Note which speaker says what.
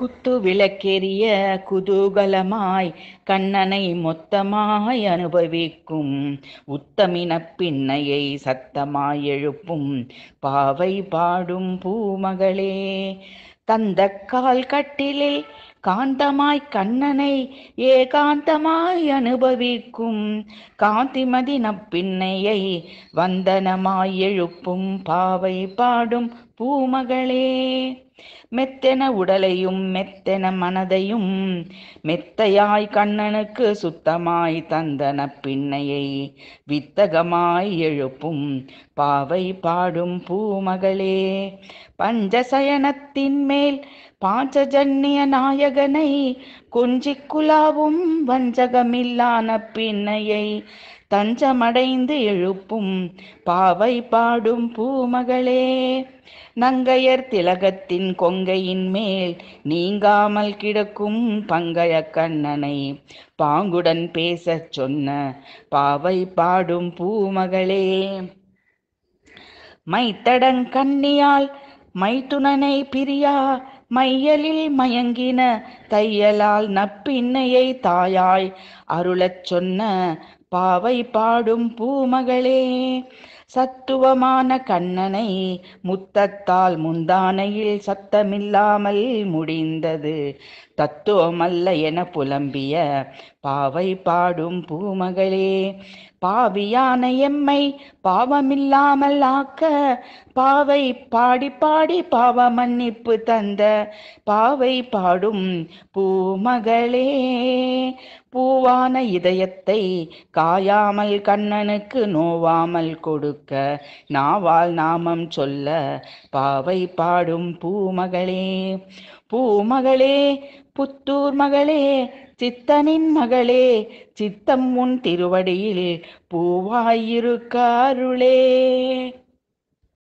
Speaker 1: குத்து விளக்கெரிய குதூகலமாய் கண்ணனை மொத்தமாய் அனுபவிக்கும் உத்தமின பின்னையை சத்தமாய் எழுப்பும் பாவை பாடும் பூமகளே தந்த கால் கட்டிலில் காந்தமாய் கண்ணனை ஏகாந்தமாய் அனுபவிக்கும் காந்திமதி நப்பின்னையை வந்தனமாய் எழுப்பும் பாவை பாடும் பூமகளே மெத்தென உடலையும் மெத்தென மனதையும் மெத்தையாய் கண்ணனுக்கு சுத்தமாய் தந்தன பின்னையை வித்தகமாய் எழுப்பும் பாவை பாடும் பூமகளே பஞ்சசயனத்தின் மேல் பாஞ்சஜன்னிய நாயக வஞ்சகனை கொஞ்சிக் குலாவும் வஞ்சகமில்லான பின்னையை தஞ்சமடைந்து எழுப்பும் பாவை பாடும் பூமகளே நங்கையர் திலகத்தின் கொங்கையின் மேல் நீங்காமல் கிடக்கும் பங்கய கண்ணனை பாங்குடன் பேசச் சொன்ன பாவை பாடும் பூமகளே மைத்தடங் கண்ணியால் மைத்துனனை பிரியா மையலில் மயங்கின தையலால் நப்பின்னையை தாயாய் அருளச் சொன்ன பாவை பாடும் பூமகளே சத்துவமான கண்ணனை முத்தத்தால் முந்தானையில் சத்தமில்லாமல் முடிந்தது தத்துவமல்ல என புலம்பிய பாவை பாடும் பூமகளே பாவியான எம்மை பாவமில்லாமல் ஆக்க பாவை பாடி பாடி பாவ மன்னிப்பு தந்த பாவை பாடும் பூமகளே பூவான இதயத்தை காயாமல் கண்ணனுக்கு நோவாமல் கொடு கொடுக்க நாவால் நாமம் சொல்ல பாவை பாடும் பூமகளே பூமகளே புத்தூர் மகளே சித்தனின் மகளே சித்தம் உன் திருவடியில் பூவாயிருக்காருளே